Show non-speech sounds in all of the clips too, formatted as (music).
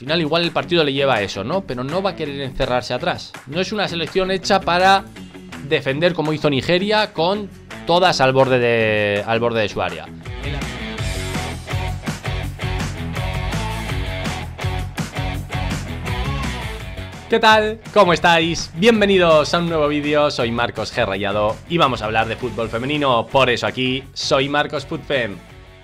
final igual el partido le lleva a eso, ¿no? Pero no va a querer encerrarse atrás. No es una selección hecha para defender como hizo Nigeria con todas al borde de, al borde de su área. ¿Qué tal? ¿Cómo estáis? Bienvenidos a un nuevo vídeo, soy Marcos G. Rayado y vamos a hablar de fútbol femenino, por eso aquí soy Marcos Putfem.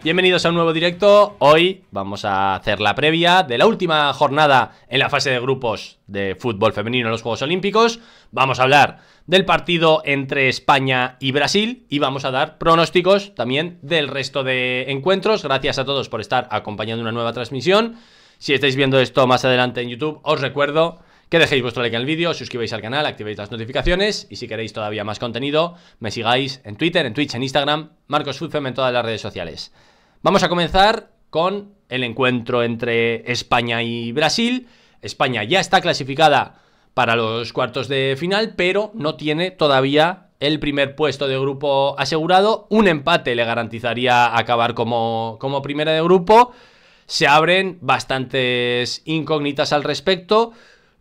Bienvenidos a un nuevo directo. Hoy vamos a hacer la previa de la última jornada en la fase de grupos de fútbol femenino en los Juegos Olímpicos. Vamos a hablar del partido entre España y Brasil y vamos a dar pronósticos también del resto de encuentros. Gracias a todos por estar acompañando una nueva transmisión. Si estáis viendo esto más adelante en YouTube, os recuerdo que dejéis vuestro like en el vídeo, os suscribáis al canal, activéis las notificaciones y si queréis todavía más contenido, me sigáis en Twitter, en Twitch, en Instagram, Marcos en todas las redes sociales. Vamos a comenzar con el encuentro entre España y Brasil. España ya está clasificada para los cuartos de final, pero no tiene todavía el primer puesto de grupo asegurado. Un empate le garantizaría acabar como, como primera de grupo. Se abren bastantes incógnitas al respecto.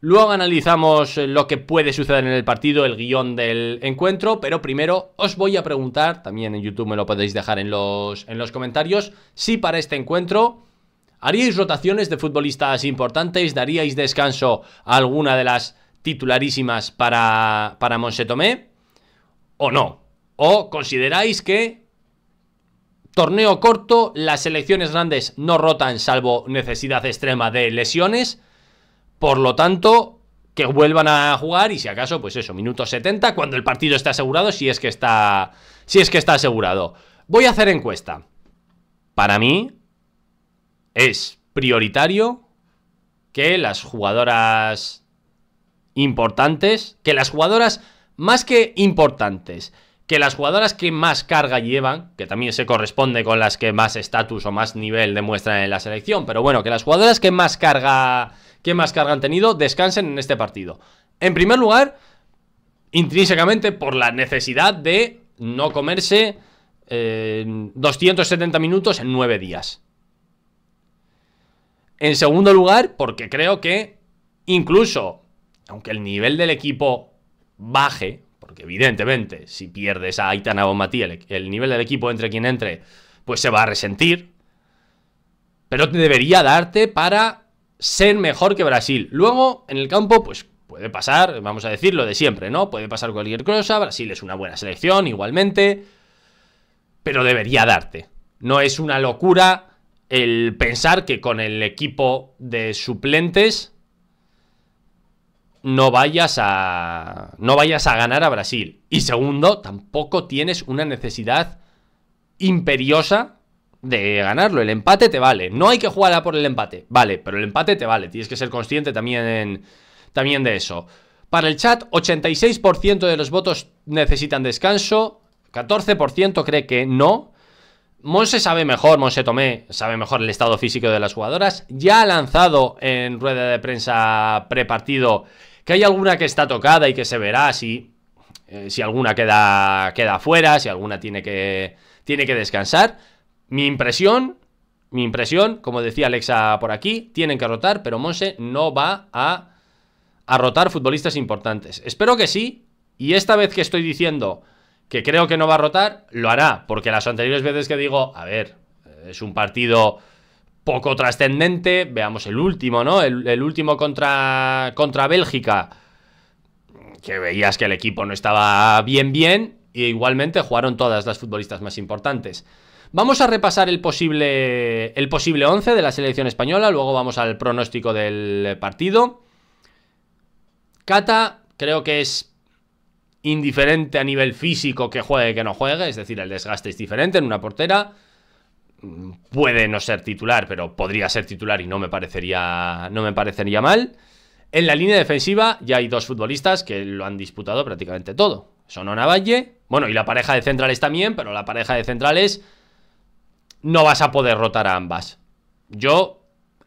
Luego analizamos eh, lo que puede suceder en el partido, el guión del encuentro, pero primero os voy a preguntar, también en YouTube me lo podéis dejar en los, en los comentarios, si para este encuentro haríais rotaciones de futbolistas importantes, daríais descanso a alguna de las titularísimas para, para Tomé o no. O consideráis que torneo corto, las selecciones grandes no rotan salvo necesidad extrema de lesiones por lo tanto, que vuelvan a jugar y si acaso, pues eso, minuto 70, cuando el partido está asegurado, si es que está, si es que está asegurado. Voy a hacer encuesta. Para mí es prioritario que las jugadoras importantes, que las jugadoras más que importantes, que las jugadoras que más carga llevan, que también se corresponde con las que más estatus o más nivel demuestran en la selección, pero bueno, que las jugadoras que más carga que más carga han tenido descansen en este partido. En primer lugar, intrínsecamente por la necesidad de no comerse 270 eh, minutos en 9 días. En segundo lugar, porque creo que incluso, aunque el nivel del equipo baje, porque evidentemente si pierdes a Aitana o Matí, el, el nivel del equipo entre quien entre, pues se va a resentir, pero te debería darte para ser mejor que Brasil. Luego, en el campo, pues puede pasar, vamos a decirlo de siempre, ¿no? Puede pasar cualquier cosa, Brasil es una buena selección igualmente, pero debería darte. No es una locura el pensar que con el equipo de suplentes no vayas a no vayas a ganar a Brasil. Y segundo, tampoco tienes una necesidad imperiosa de ganarlo. El empate te vale. No hay que jugar por el empate. Vale, pero el empate te vale. Tienes que ser consciente también, también de eso. Para el chat, 86% de los votos necesitan descanso. 14% cree que no. Monse sabe mejor, Monse Tomé sabe mejor el estado físico de las jugadoras. Ya ha lanzado en rueda de prensa prepartido que hay alguna que está tocada y que se verá si, eh, si alguna queda, queda fuera, si alguna tiene que, tiene que descansar. Mi impresión, mi impresión, como decía Alexa por aquí, tienen que rotar, pero Monse no va a, a rotar futbolistas importantes. Espero que sí, y esta vez que estoy diciendo que creo que no va a rotar, lo hará, porque las anteriores veces que digo, a ver, es un partido poco trascendente, veamos el último, ¿no? El, último contra, contra Bélgica, que veías que el equipo no estaba bien, bien, e igualmente jugaron todas las futbolistas más importantes. Vamos a repasar el posible, el posible 11 de la selección española, luego vamos al pronóstico del partido. Cata creo que es indiferente a nivel físico que juegue que no juegue, es decir, el desgaste es diferente en una portera. Puede no ser titular, pero podría ser titular y no me parecería, no me parecería mal. En la línea defensiva ya hay dos futbolistas que lo han disputado prácticamente todo. Sonona Valle, bueno, y la pareja de centrales también, pero la pareja de centrales no vas a poder rotar a ambas. Yo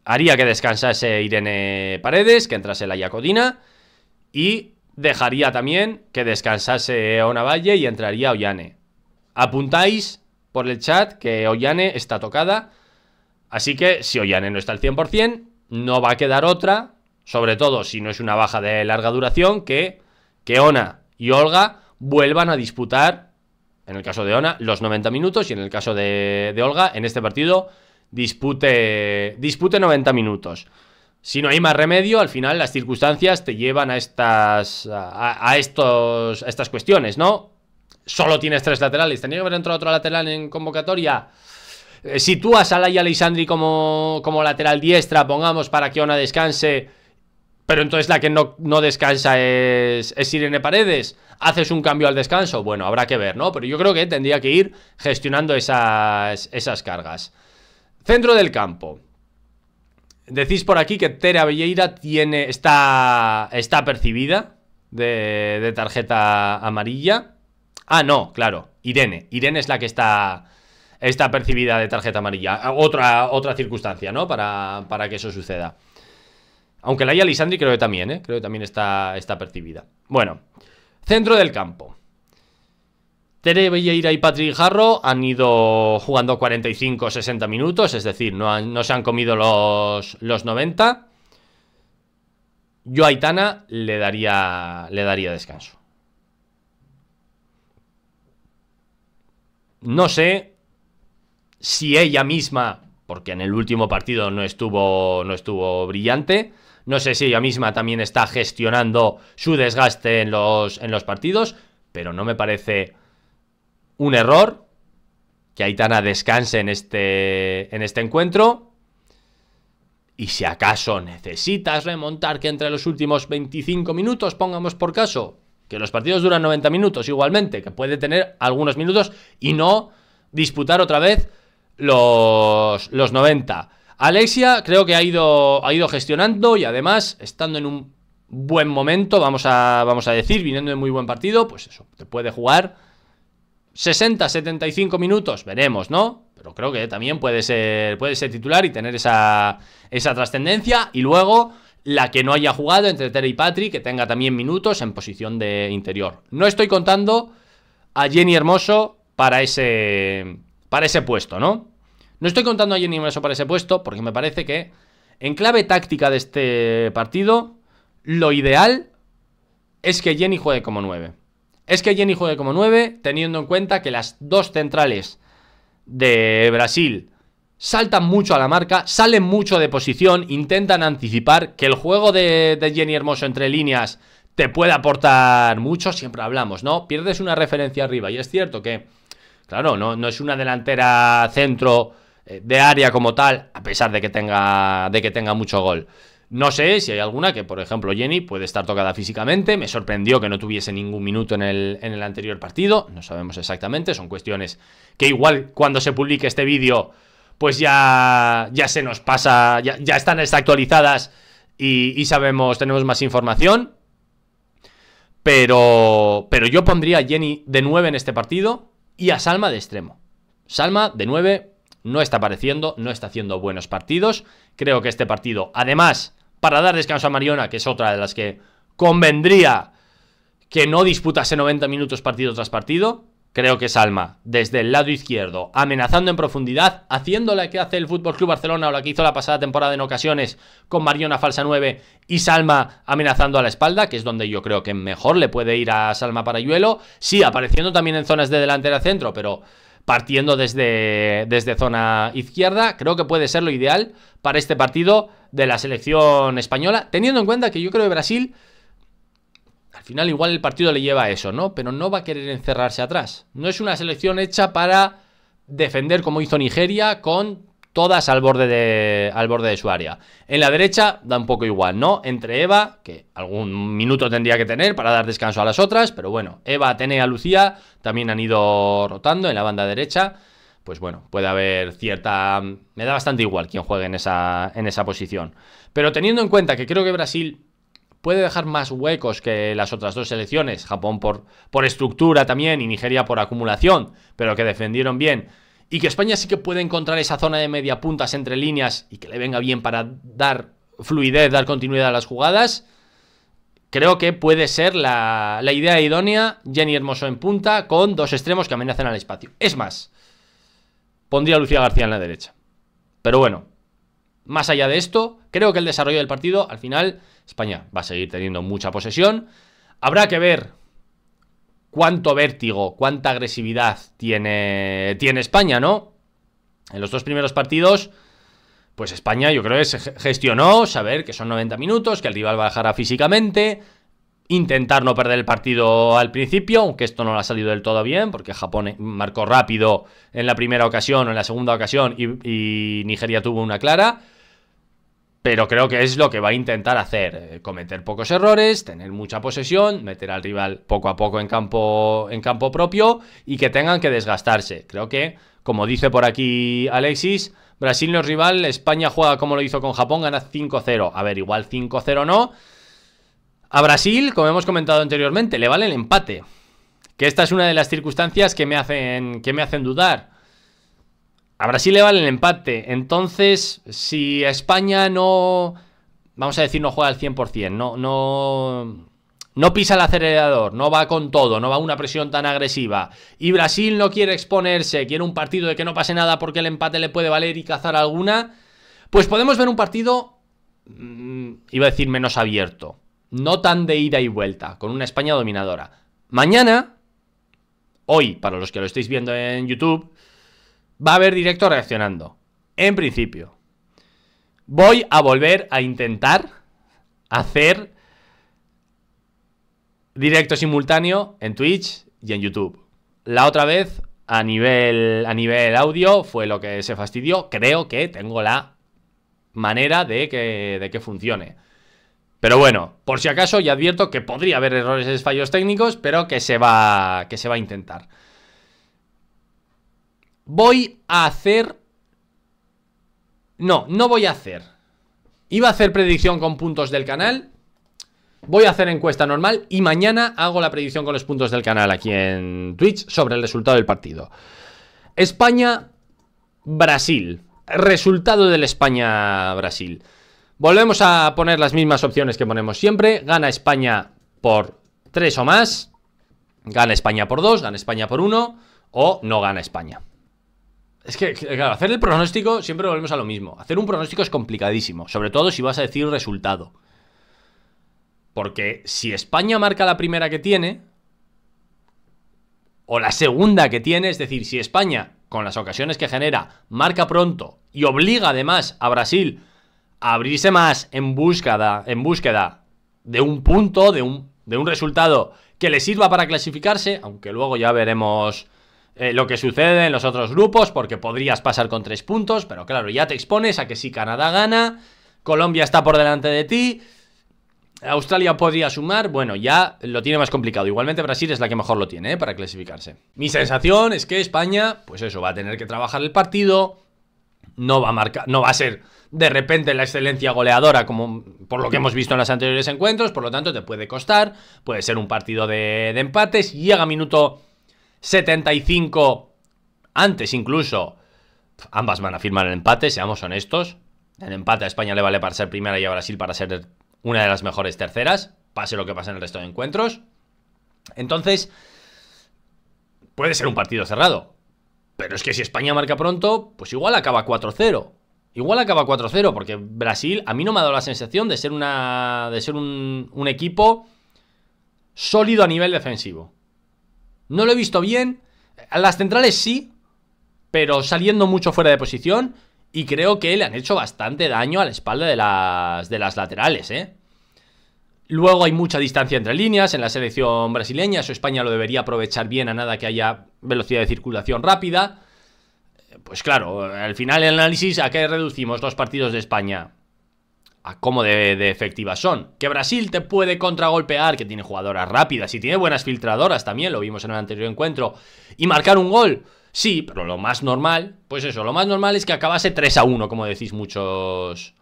haría que descansase Irene Paredes, que entrase la Yacodina y dejaría también que descansase Ona Valle y entraría Ollane. Apuntáis por el chat que Ollane está tocada, así que si Ollane no está al 100%, no va a quedar otra, sobre todo si no es una baja de larga duración, que, que Ona y Olga vuelvan a disputar en el caso de Ona, los 90 minutos y en el caso de, Olga, en este partido, dispute, dispute 90 minutos. Si no hay más remedio, al final las circunstancias te llevan a estas, a, estos, estas cuestiones, ¿no? Solo tienes tres laterales. ¿Tenía que haber entrado otro lateral en convocatoria? Eh, sitúas a Laia Alessandri como, como lateral diestra, pongamos, para que Ona descanse pero entonces la que no, descansa es, Irene Paredes. ¿Haces un cambio al descanso? Bueno, habrá que ver, ¿no? Pero yo creo que tendría que ir gestionando esas, esas cargas. Centro del campo. Decís por aquí que Tere Avelleira tiene, está, está percibida de, tarjeta amarilla. Ah, no, claro, Irene. Irene es la que está, está percibida de tarjeta amarilla. Otra, otra circunstancia, ¿no? Para, para que eso suceda. Aunque la haya Lisandri creo que también, ¿eh? Creo que también está, está percibida. Bueno, centro del campo. Tere Vieira y Patrick Jarro han ido jugando 45-60 minutos, es decir, no, se han comido los, 90. Yo a Itana le daría, le daría descanso. No sé si ella misma, porque en el último partido no estuvo, no estuvo brillante, no sé si ella misma también está gestionando su desgaste en los, en los partidos, pero no me parece un error que Aitana descanse en este, en este encuentro. Y si acaso necesitas remontar que entre los últimos 25 minutos, pongamos por caso, que los partidos duran 90 minutos igualmente, que puede tener algunos minutos y no disputar otra vez los, los 90. Alexia creo que ha ido, ha ido gestionando y además estando en un buen momento, vamos a, vamos a decir, viniendo de muy buen partido, pues eso, te puede jugar 60, 75 minutos, veremos, ¿no? Pero creo que también puede ser, puede ser titular y tener esa, esa trascendencia y luego la que no haya jugado entre Terry y Patri, que tenga también minutos en posición de interior. No estoy contando a Jenny Hermoso para ese, para ese puesto, ¿no? No estoy contando a Jenny Hermoso para ese puesto, porque me parece que en clave táctica de este partido, lo ideal es que Jenny juegue como 9. Es que Jenny juegue como 9, teniendo en cuenta que las dos centrales de Brasil saltan mucho a la marca, salen mucho de posición, intentan anticipar que el juego de, Jenny Hermoso entre líneas te pueda aportar mucho, siempre hablamos, ¿no? Pierdes una referencia arriba y es cierto que, claro, no, no es una delantera centro eh, de área como tal, a pesar de que tenga, de que tenga mucho gol. No sé si hay alguna que, por ejemplo, Jenny puede estar tocada físicamente. Me sorprendió que no tuviese ningún minuto en el, en el anterior partido. No sabemos exactamente. Son cuestiones que igual cuando se publique este vídeo, pues ya, ya se nos pasa, ya, ya están actualizadas y, y, sabemos, tenemos más información. Pero, pero yo pondría a Jenny de 9 en este partido y a Salma de extremo. Salma de 9 no está apareciendo, no está haciendo buenos partidos. Creo que este partido, además, para dar descanso a Mariona, que es otra de las que convendría que no disputase 90 minutos partido tras partido, creo que Salma, desde el lado izquierdo, amenazando en profundidad, haciendo la que hace el Fútbol Club Barcelona o la que hizo la pasada temporada en ocasiones con Mariona falsa 9 y Salma amenazando a la espalda, que es donde yo creo que mejor le puede ir a Salma para Parayuelo. Sí, apareciendo también en zonas de delantera centro, pero partiendo desde, desde zona izquierda. Creo que puede ser lo ideal para este partido de la selección española, teniendo en cuenta que yo creo que Brasil, al final igual el partido le lleva a eso, ¿no? Pero no va a querer encerrarse atrás. No es una selección hecha para defender como hizo Nigeria con todas al borde, de, su área. En la derecha da un poco igual, ¿no? Entre Eva, que algún minuto tendría que tener para dar descanso a las otras, pero bueno, Eva, Atenea, Lucía también han ido rotando en la banda derecha. Pues bueno, puede haber cierta... Me da bastante igual quien juegue en esa, en esa posición. Pero teniendo en cuenta que creo que Brasil puede dejar más huecos que las otras dos selecciones, Japón por, por estructura también y Nigeria por acumulación, pero que defendieron bien y que España sí que puede encontrar esa zona de media puntas entre líneas y que le venga bien para dar fluidez, dar continuidad a las jugadas, creo que puede ser la, idea idónea. Jenny Hermoso en punta con dos extremos que amenazan al espacio. Es más, pondría a Lucía García en la derecha. Pero bueno, más allá de esto, creo que el desarrollo del partido, al final, España va a seguir teniendo mucha posesión. Habrá que ver cuánto vértigo, cuánta agresividad tiene, tiene España, ¿no? En los dos primeros partidos, pues España yo creo que se gestionó saber que son 90 minutos, que el rival bajará físicamente, intentar no perder el partido al principio, aunque esto no le ha salido del todo bien, porque Japón marcó rápido en la primera ocasión o en la segunda ocasión y Nigeria tuvo una clara. Pero creo que es lo que va a intentar hacer, eh, cometer pocos errores, tener mucha posesión, meter al rival poco a poco en campo, en campo propio y que tengan que desgastarse. Creo que, como dice por aquí Alexis, Brasil no es rival, España juega como lo hizo con Japón, gana 5-0. A ver, igual 5-0 no. A Brasil, como hemos comentado anteriormente, le vale el empate. Que esta es una de las circunstancias que me hacen, que me hacen dudar. A Brasil le vale el empate. Entonces, si España no. Vamos a decir, no juega al 100%, no, no pisa el acelerador, no va con todo, no va una presión tan agresiva. Y Brasil no quiere exponerse, quiere un partido de que no pase nada porque el empate le puede valer y cazar alguna. Pues podemos ver un partido, mm, iba a decir, menos abierto. No tan de ida y vuelta, con una España dominadora. Mañana, hoy, para los que lo estáis viendo en YouTube, Va a haber directo reaccionando. En principio. Voy a volver a intentar hacer directo simultáneo en Twitch y en YouTube. La otra vez, a nivel, a nivel audio, fue lo que se fastidió. Creo que tengo la manera de que, de que funcione. Pero bueno, por si acaso ya advierto que podría haber errores y fallos técnicos, pero que se va, que se va a intentar. Voy a hacer... No, no voy a hacer. Iba a hacer predicción con puntos del canal. Voy a hacer encuesta normal y mañana hago la predicción con los puntos del canal aquí en Twitch sobre el resultado del partido. España-Brasil. Resultado del España-Brasil. Volvemos a poner las mismas opciones que ponemos siempre. Gana España por 3 o más. Gana España por 2, gana España por 1 o no gana España. Es que, claro, hacer el pronóstico siempre volvemos a lo mismo. Hacer un pronóstico es complicadísimo, sobre todo si vas a decir resultado. Porque si España marca la primera que tiene, o la segunda que tiene, es decir, si España, con las ocasiones que genera, marca pronto y obliga además a Brasil a abrirse más en búsqueda, en búsqueda de un punto, de un, de un resultado que le sirva para clasificarse, aunque luego ya veremos eh, lo que sucede en los otros grupos, porque podrías pasar con tres puntos, pero claro, ya te expones a que si Canadá gana, Colombia está por delante de ti, Australia podría sumar, bueno, ya lo tiene más complicado. Igualmente Brasil es la que mejor lo tiene eh, para clasificarse. Mi sensación es que España, pues eso, va a tener que trabajar el partido, no va a marcar, no va a ser de repente la excelencia goleadora como por lo que hemos visto en los anteriores encuentros, por lo tanto te puede costar, puede ser un partido de, de empates, llega minuto 75, antes incluso, ambas van a firmar el empate, seamos honestos. El empate a España le vale para ser primera y a Brasil para ser una de las mejores terceras, pase lo que pase en el resto de encuentros. Entonces, puede ser un partido cerrado. Pero es que si España marca pronto, pues igual acaba 4-0. Igual acaba 4-0, porque Brasil a mí no me ha dado la sensación de ser, una, de ser un equipo sólido a nivel defensivo. No lo he visto bien. a Las centrales sí, pero saliendo mucho fuera de posición. Y creo que le han hecho bastante daño a la espalda de las, de las laterales, ¿eh? Luego hay mucha distancia entre líneas en la selección brasileña. Eso España lo debería aprovechar bien a nada que haya velocidad de circulación rápida. Pues claro, al final el análisis, ¿a qué reducimos los partidos de España? a cómo de, efectivas son. Que Brasil te puede contragolpear, que tiene jugadoras rápidas y tiene buenas filtradoras también, lo vimos en el anterior encuentro, y marcar un gol. Sí, pero lo más normal, pues eso, lo más normal es que acabase 3 a 1, como decís muchos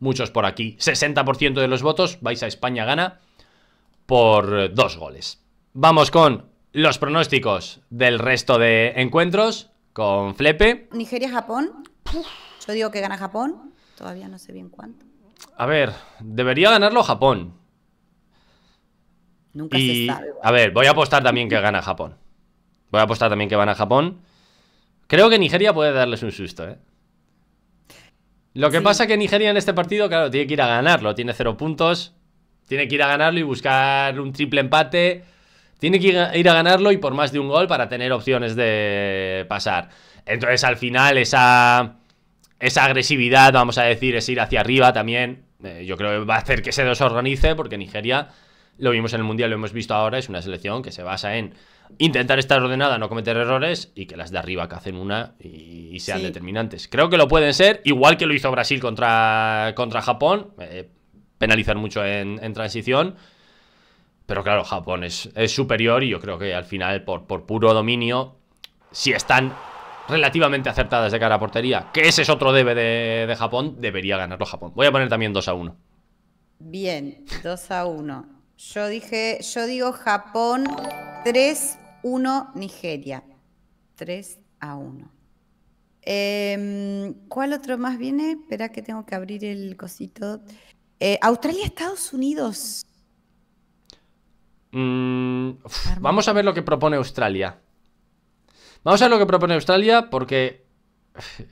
muchos por aquí. 60% de los votos, vais a España gana por dos goles. Vamos con los pronósticos del resto de encuentros con Flepe. Nigeria-Japón. Yo digo que gana Japón. Todavía no sé bien cuánto. A ver, debería ganarlo Japón. Nunca y, se sabe. A ver, voy a apostar también que gana Japón. Voy a apostar también que van a Japón. Creo que Nigeria puede darles un susto, ¿eh? Lo que pasa es que Nigeria en este partido, claro, tiene que ir a ganarlo. Tiene cero puntos. Tiene que ir a ganarlo y buscar un triple empate. Tiene que ir a ganarlo y por más de un gol para tener opciones de pasar. Entonces, al final, esa esa agresividad, vamos a decir, es ir hacia arriba también. Eh, yo creo que va a hacer que se desorganice, porque Nigeria, lo vimos en el Mundial, lo hemos visto ahora, es una selección que se basa en intentar estar ordenada, no cometer errores, y que las de arriba que hacen una y, sean determinantes. Creo que lo pueden ser, igual que lo hizo Brasil contra, contra Japón, eh, penalizar mucho en, transición. Pero claro, Japón es, superior y yo creo que al final, por, por puro dominio, si están relativamente acertadas de cara a portería, que ese es otro debe de, Japón, debería ganarlo Japón. Voy a poner también 2 a 1. Bien, 2 a 1. Yo dije, yo digo Japón 3-1 Nigeria. 3 a 1. Em, ¿Cuál otro más viene? Espera que tengo que abrir el cosito. Eh, Australia, Estados Unidos. Mm, vamos a ver lo que propone Australia. Vamos a ver lo que propone Australia, porque... (sighs)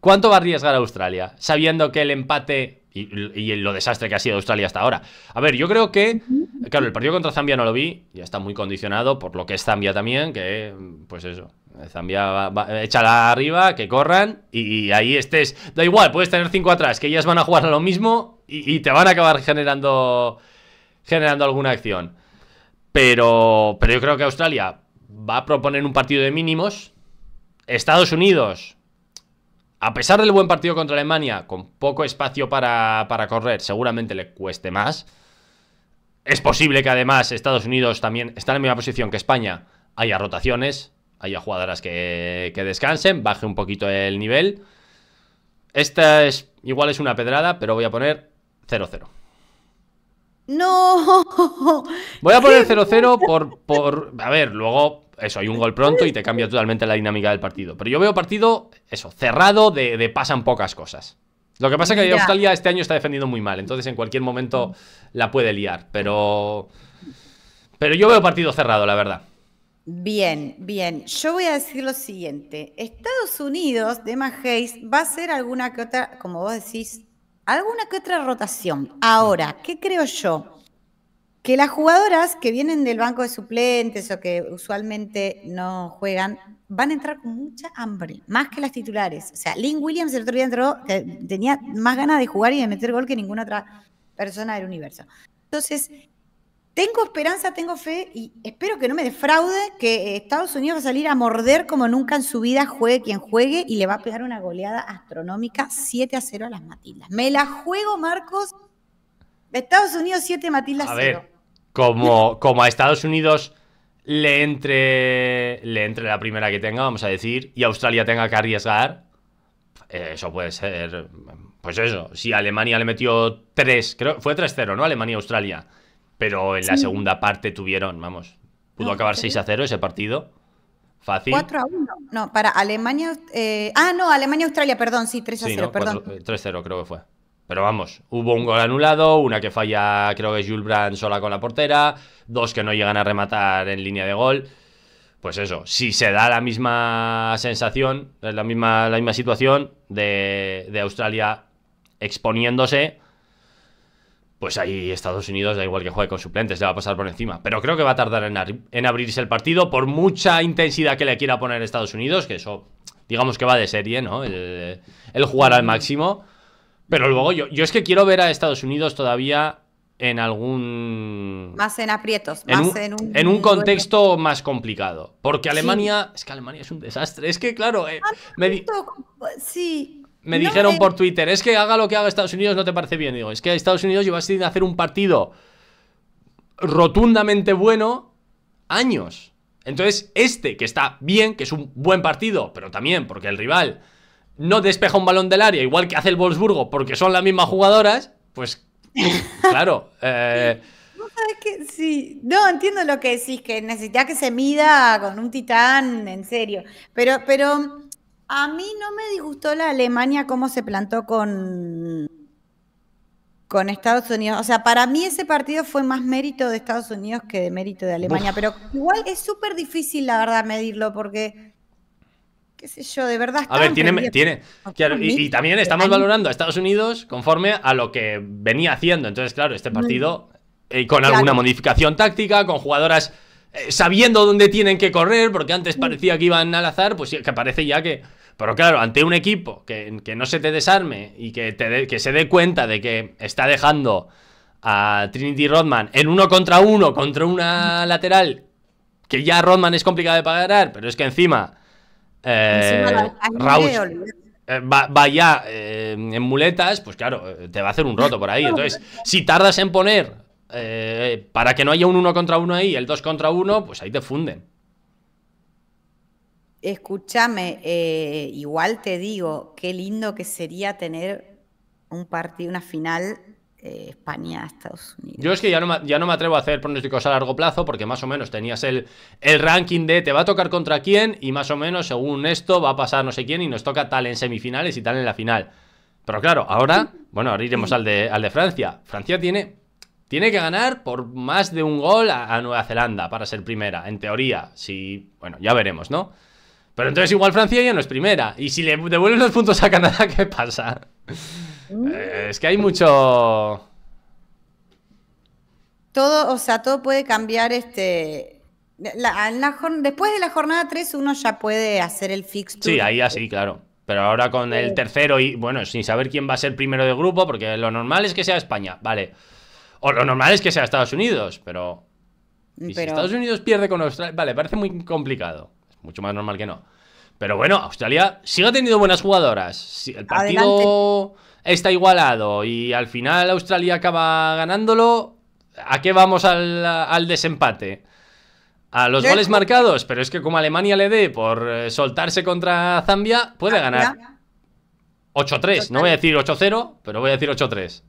¿Cuánto va a arriesgar Australia? Sabiendo que el empate y, lo desastre que ha sido Australia hasta ahora. A ver, yo creo que, claro, el partido contra Zambia no lo vi, ya está muy condicionado por lo que es Zambia también, que, pues eso, Zambia, va, échala arriba, que corran y, ahí estés. Da igual, puedes tener cinco atrás, que ellas van a jugar a lo mismo y, y te van a acabar generando, generando alguna acción. Pero, pero yo creo que Australia va a proponer un partido de mínimos. Estados Unidos, a pesar del buen partido contra Alemania, con poco espacio para, correr, seguramente le cueste más. Es posible que además Estados Unidos también está en la misma posición que España. Haya rotaciones, haya jugadoras que, que descansen, baje un poquito el nivel. Esta es igual es una pedrada, pero voy a poner 0-0. No. (laughs) Voy a poner 0-0 por, por... A ver, luego eso, hay un gol pronto y te cambia totalmente la dinámica del partido. Pero yo veo partido, eso, cerrado, de, pasan pocas cosas. Lo que pasa es que Australia este año está defendiendo muy mal, entonces en cualquier momento la puede liar, pero... Pero yo veo partido cerrado, la verdad. Bien, bien. Yo voy a decir lo siguiente. Estados Unidos, de va a ser alguna que otra, como vos decís, alguna que otra rotación. Ahora, ¿qué creo yo? Que las jugadoras que vienen del banco de suplentes o que usualmente no juegan, van a entrar con mucha hambre, más que las titulares. O sea, Lynn Williams el otro día entró, tenía más ganas de jugar y de meter gol que ninguna otra persona del universo. Entonces, tengo esperanza, tengo fe y espero que no me defraude que eh, Estados Unidos va a salir a morder como nunca en su vida, juegue quien juegue y le va a pegar una goleada astronómica 7 a 0 a las Matildas. Me la juego, Marcos. Estados Unidos 7, Matildas a Ver, como, como a Estados Unidos le entre, le entre la primera que tenga, vamos a decir, y Australia tenga que arriesgar, eh, eso puede ser. Pues eso, si Alemania le metió 3, creo, fue 3-0, ¿no? Alemania-Australia. Pero en la segunda parte tuvieron, vamos, pudo acabar 6 a 0 ese partido. Fácil. 4 a 1. No, para Alemania. Eh, ah, no, Alemania-Australia, perdón, sí, 3 a 0, perdón. 3-0 creo que fue. Pero vamos, hubo un gol anulado, una que falla, creo que es Jules Brand sola con la portera, dos que no llegan a rematar en línea de gol. Pues eso, si se da la misma sensación, la misma, la misma situación de Australia exponiéndose, pues ahí Estados Unidos, da igual que juegue con suplentes, le va a pasar por encima. Pero creo que va a tardar en, abrirse el partido, por mucha intensidad que le quiera poner Estados Unidos, que eso, digamos que va de serie, ¿no? El, jugar al máximo. Pero luego yo, yo es que quiero ver a Estados Unidos todavía en algún... Más en aprietos, en más un, en un... En un contexto más complicado. Porque Alemania... Es que Alemania es un desastre. Es que, claro... Eh, ah, me Sí, me dijeron eh. por Twitter, es que haga lo que haga Estados Unidos no te parece bien. Digo, es que Estados Unidos lleva sin hacer un partido rotundamente bueno años. Entonces, este que está bien, que es un buen partido, pero también porque el rival no despeja un balón del área, igual que hace el Wolfsburgo, porque son las mismas jugadoras, pues (laughs) claro. Eh. no entiendo lo que decís, que necesita que se mida con un titán, en serio. Pero, pero a mí no me disgustó la Alemania cómo se plantó con, con Estados Unidos. O sea, para mí ese partido fue más mérito de Estados Unidos que de mérito de Alemania. Pero igual es súper difícil, la verdad, medirlo porque qué sé yo, de verdad. A ver, tiene, tiene y, también estamos valorando a Estados Unidos conforme a lo que venía haciendo. Entonces, claro, este mm. partido eh, con alguna modificación táctica, con jugadoras eh, sabiendo dónde tienen que correr, porque antes mm. parecía que iban al azar, pues que parece ya que pero claro, ante un equipo que, no se te desarme y que, te que se dé cuenta de que está dejando a Trinity Rodman en uno contra uno contra una lateral que ya Rodman es complicado de pagar, pero es que encima, eh, Raúl eh, va, ya eh, en muletas, pues claro, eh, te va a hacer un roto por ahí. Entonces, si tardas en poner para que no haya un uno contra uno ahí, el dos contra uno, pues ahí te funden. Escúchame, eh, igual te digo, qué lindo que sería tener un partido, una final eh, España-Estados Unidos. Yo es que ya no, me, ya no me atrevo a hacer pronósticos a largo plazo porque más o menos tenías el, el ranking de te va a tocar contra quién y más o menos según esto va a pasar no sé quién y nos toca tal en semifinales y tal en la final. Pero claro, ahora, (laughs) bueno, ahora iremos al de, al de Francia. Francia tiene tiene que ganar por más de un gol a, Nueva Zelanda para ser primera, en teoría. Si, bueno, ya veremos, ¿no? Pero entonces igual Francia ya no es primera. Y si le devuelven los puntos a Canadá, ¿qué pasa? Eh, es que hay mucho... Todo, o sea, todo puede cambiar este... después de la jornada 3 uno ya puede hacer el fixture. Sí, ahí así, claro. Pero ahora con el tercero y, bueno, sin saber quién va a ser primero de grupo, porque lo normal es que sea España, vale. O lo normal es que sea Estados Unidos, pero... pero... si Estados Unidos pierde con Australia, vale, parece muy complicado. Es mucho más normal que no. Pero bueno, Australia sigue ha tenido buenas jugadoras. Si el partido está igualado y al final Australia acaba ganándolo. ¿A qué vamos al, desempate? A los goles marcados, pero es que como Alemania le dé por eh, soltarse contra Zambia, puede ganar 8-3. No voy a decir 8-0, pero voy a decir 8-3.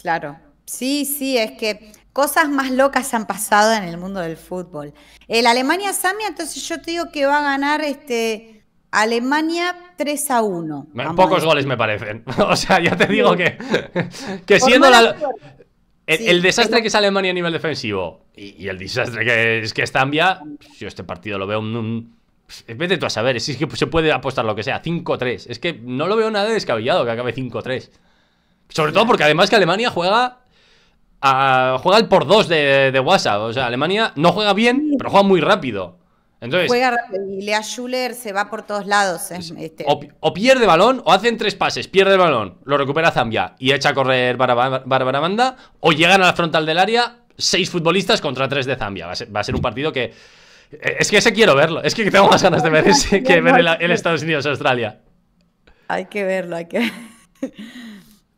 Claro. Sí, sí, es que Cosas más locas han pasado en el mundo del fútbol. El Alemania-Samia, entonces yo te digo que va a ganar este, Alemania 3 a 1. Pocos goles me parecen. (laughs) O sea, ya te digo que, que siendo El, desastre que es Alemania a nivel defensivo y, el desastre que es que es yo este partido lo veo un, vez Vete tú a saber, es que se puede apostar lo que sea, 5-3. Es que no lo veo nada descabellado que acabe 5-3. Sobre todo porque además que Alemania juega a, juega el por dos de, de WhatsApp. O sea, Alemania no juega bien, pero juega muy rápido. juega y Lea Schuller se va por todos lados. Este- o, pierde balón, o hacen tres pases, pierde el balón, lo recupera Zambia y echa a correr Bárbara Banda, o llegan a la frontal del área seis futbolistas contra tres de Zambia. Va a ser, un partido que. Es que ese quiero verlo. Es que tengo más ganas de ver ese (laughs) que ver el, Estados Unidos-Australia. Hay que verlo, hay que.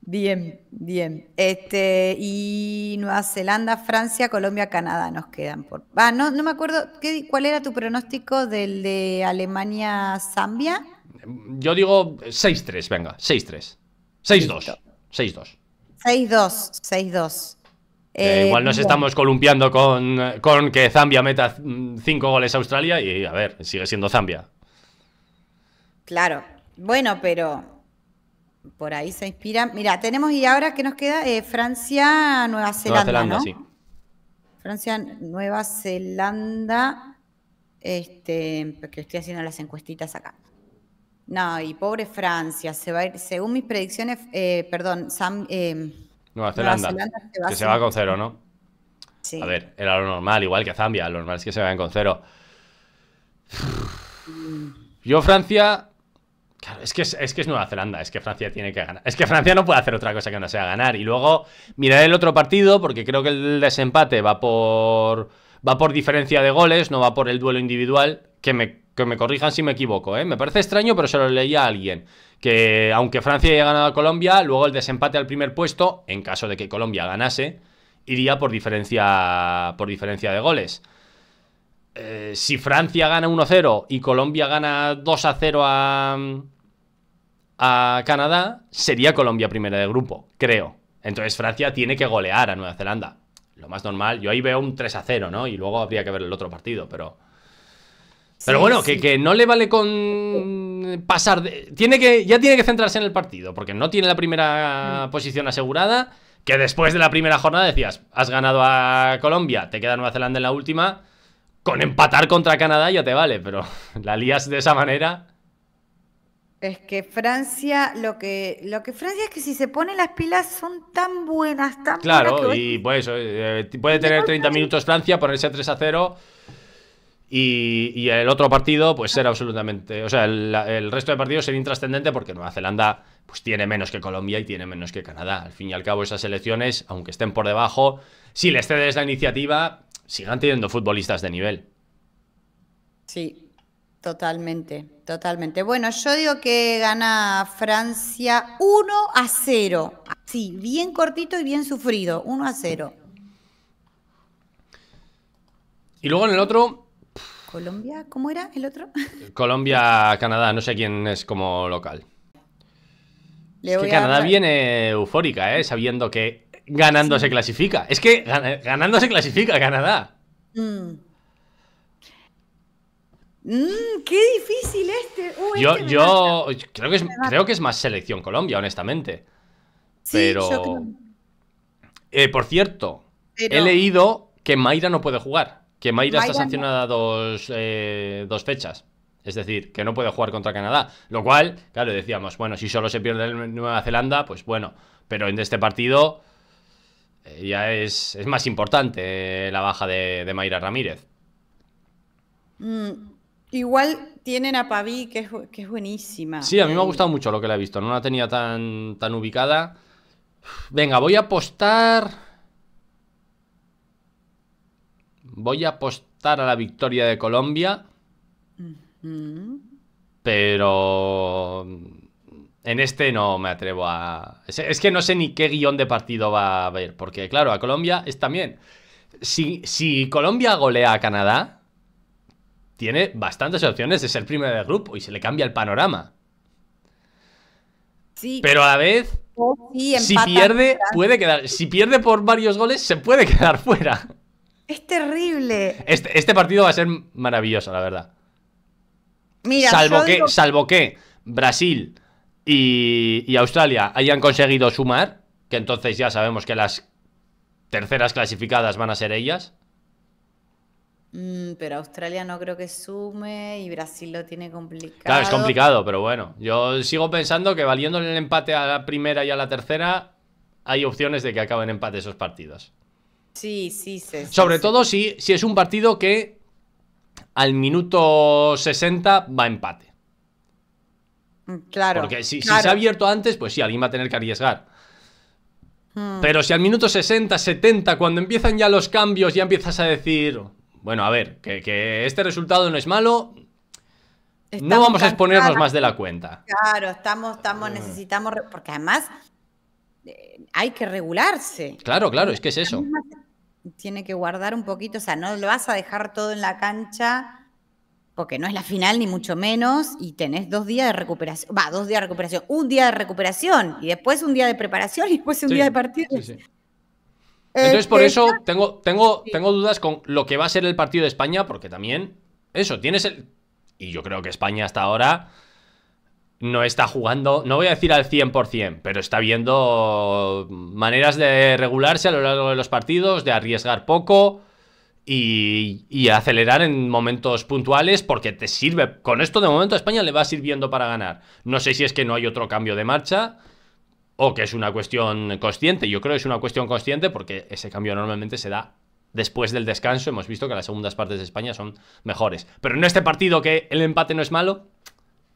Bien, bien. Este, y Nueva Zelanda, Francia, Colombia, Canadá nos quedan por. Ah, no, no me acuerdo. ¿Cuál era tu pronóstico del de Alemania, Zambia? Yo digo 6-3, venga, 6-3. 6-2. 6-2. 6-2, 6-2. igual nos estamos columpiando con, con que Zambia meta 5 goles a Australia y a ver, sigue siendo Zambia. Claro. Bueno, pero por ahí se inspira... Mira, tenemos y ahora qué nos queda eh, Francia, Nueva Zelanda. Nueva Zelanda, sí. Francia, Nueva Zelanda. Este, porque estoy haciendo las encuestitas acá. No, y pobre Francia, se va a ir, según mis predicciones, eh, perdón, Sam, eh, Nueva, Zelanda, que se va con cero, ¿no? Sí. A ver, era lo normal, igual que Zambia, lo normal es que se vayan con cero. Mm. Yo, Francia, Claro, es que es, Nueva Zelanda, es que Francia tiene que ganar. Es que Francia no puede hacer otra cosa que no sea ganar. Y luego mirar el otro partido, porque creo que el desempate va por. va por diferencia de goles, no va por el duelo individual. Que me, corrijan si me equivoco, ¿eh? Me parece extraño, pero se lo leía a alguien. Que aunque Francia haya ganado a Colombia, luego el desempate al primer puesto, en caso de que Colombia ganase, iría por diferencia. por diferencia de goles. Eh, si Francia gana 1-0 y Colombia gana 2-0 a, a Canadá, sería Colombia primera de grupo, creo. Entonces Francia tiene que golear a Nueva Zelanda. Lo más normal, yo ahí veo un 3 0, ¿no? Y luego habría que ver el otro partido, pero... Pero bueno, Que, que, no le vale con pasar. De, tiene que, ya tiene que centrarse en el partido, porque no tiene la primera mm. posición asegurada. Que después de la primera jornada decías, has ganado a Colombia, te queda Nueva Zelanda en la última. Con empatar contra Canadá ya te vale, pero (laughs) la lías de esa manera. Es que Francia, lo que, lo que Francia es que si se pone las pilas son tan buenas, tan claro, y pues eh, eh, puede tener 30 minutos Francia, ponerse 3 a 0. Y, el otro partido, pues ser absolutamente. O sea, el, resto de partidos sería intrascendente porque Nueva Zelanda pues tiene menos que Colombia y tiene menos que Canadá. Al fin y al cabo, esas elecciones, aunque estén por debajo, si les cedes la iniciativa, sigan teniendo futbolistas de nivel. Sí, Totalmente, totalmente. Bueno, yo digo que gana Francia 1 a 0. Sí, bien cortito y bien sufrido, 1 a 0. Y luego en el otro... Colombia, ¿cómo era el otro? (laughs) Colombia, Canadá, no sé quién es como local. es que Canadá viene eufórica, ¿eh? sabiendo que ganando se clasifica. Es que ganando se clasifica Canadá. Mm. Mmm, qué difícil este. Uh, este yo creo, que es, más selección Colombia, honestamente. Pero. Eh, por cierto, he leído que Mayra no puede jugar. Que Mayra, está sancionada eh, dos, fechas. Es decir, que no puede jugar contra Canadá. Lo cual, claro, decíamos, bueno, si solo se pierde Nueva Zelanda, pues bueno. Pero en este partido eh, ya es, más importante la baja de, Mayra Ramírez. Mm, Igual tienen a Paví, que es, buenísima. Sí, a mí me ha eh, gustado mucho lo que la he visto. No la tenía tan, tan ubicada. Venga, voy a apostar. Voy a apostar a la victoria de Colombia. Pero. En este no me atrevo a. Es que no sé ni qué guión de partido va a haber. Porque, claro, a Colombia es también. Si, si Colombia golea a Canadá, tiene bastantes opciones de ser primero del grupo y se le cambia el panorama. Sí. Pero a la vez, oh, si pierde, puede quedar. Si pierde por varios goles, se puede (laughs) quedar fuera. Es terrible. Este, este, partido va a ser maravilloso, la verdad. Mira, salvo, que, salvo que Brasil y Australia hayan conseguido sumar, que entonces ya sabemos que las terceras clasificadas van a ser ellas. Mm, pero Australia no creo que sume y Brasil lo tiene complicado. Claro, es complicado, pero bueno. Yo sigo pensando que valiéndole el empate a la primera y a la tercera, hay opciones de que acaben empate esos partidos. Sí, sí, sí. Sobre todo Si, si es un partido que al minuto 60 va empate. Mm, claro. Porque si, se ha abierto antes, pues sí, alguien va a tener que arriesgar. Hmm. Pero si al minuto 60, 70, cuando empiezan ya los cambios, ya empiezas a decir, bueno, a ver, que, este resultado no es malo. no vamos a exponernos más de la cuenta. Claro, estamos, estamos, necesitamos, porque además eh, hay que regularse. Claro, claro, es que es eso. Tiene que guardar un poquito, o sea, no lo vas a dejar todo en la cancha porque no es la final ni mucho menos y tenés dos días de recuperación, va, dos días de recuperación, un día de recuperación y después un día de preparación y después un día de partido. Entonces, eh, por eso tengo, tengo, tengo dudas con lo que va a ser el partido de España, porque también, eso, tienes el... Y yo creo que España hasta ahora no está jugando, no voy a decir al 100%, pero está viendo maneras de regularse a lo largo de los partidos, de arriesgar poco y, y, acelerar en momentos puntuales porque te sirve. Con esto de momento a España le va sirviendo para ganar. No sé si es que no hay otro cambio de marcha o que es una cuestión consciente. Yo creo que es una cuestión consciente porque ese cambio normalmente se da después del descanso. Hemos visto que las segundas partes de España son mejores. Pero en este partido que el empate no es malo,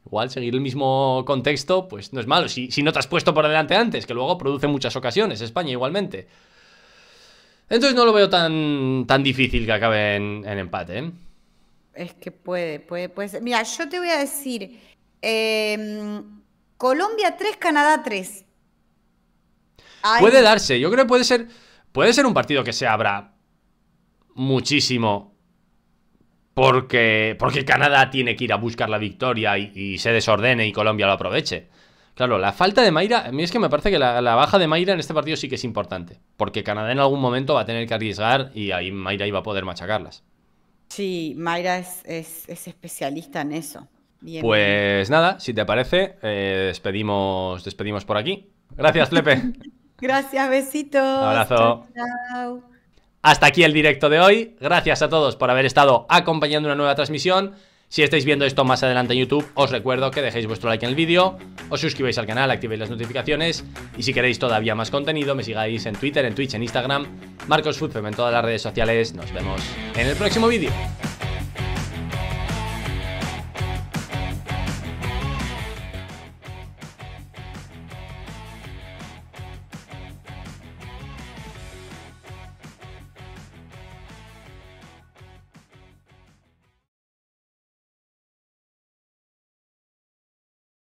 igual seguir el mismo contexto, pues no es malo. Si, si no te has puesto por delante antes, que luego produce muchas ocasiones España igualmente. Entonces no lo veo tan, tan difícil que acabe en, empate. ¿eh? Es que puede, puede, puede Mira, yo te voy a decir, em, Colombia 3, Canadá 3. Puede darse. Yo creo que puede ser. Puede ser un partido que se abra muchísimo. Porque, porque Canadá tiene que ir a buscar la victoria y, se desordene y Colombia lo aproveche. Claro, la falta de Mayra, a mí es que me parece que la, baja de Mayra en este partido sí que es importante. Porque Canadá en algún momento va a tener que arriesgar y ahí Mayra iba a poder machacarlas. Sí, Mayra es, especialista en eso. pues nada, si te parece, eh, despedimos, despedimos por aquí. Gracias, Flepe. (laughs) Gracias, besitos. abrazo. Hasta aquí el directo de hoy. Gracias a todos por haber estado acompañando una nueva transmisión. Si estáis viendo esto más adelante en YouTube, os recuerdo que dejéis vuestro like en el vídeo, os suscribáis al canal, activéis las notificaciones y si queréis todavía más contenido, me sigáis en Twitter, en Twitch, en Instagram, Marcos Food, en todas las redes sociales. Nos vemos en el próximo vídeo.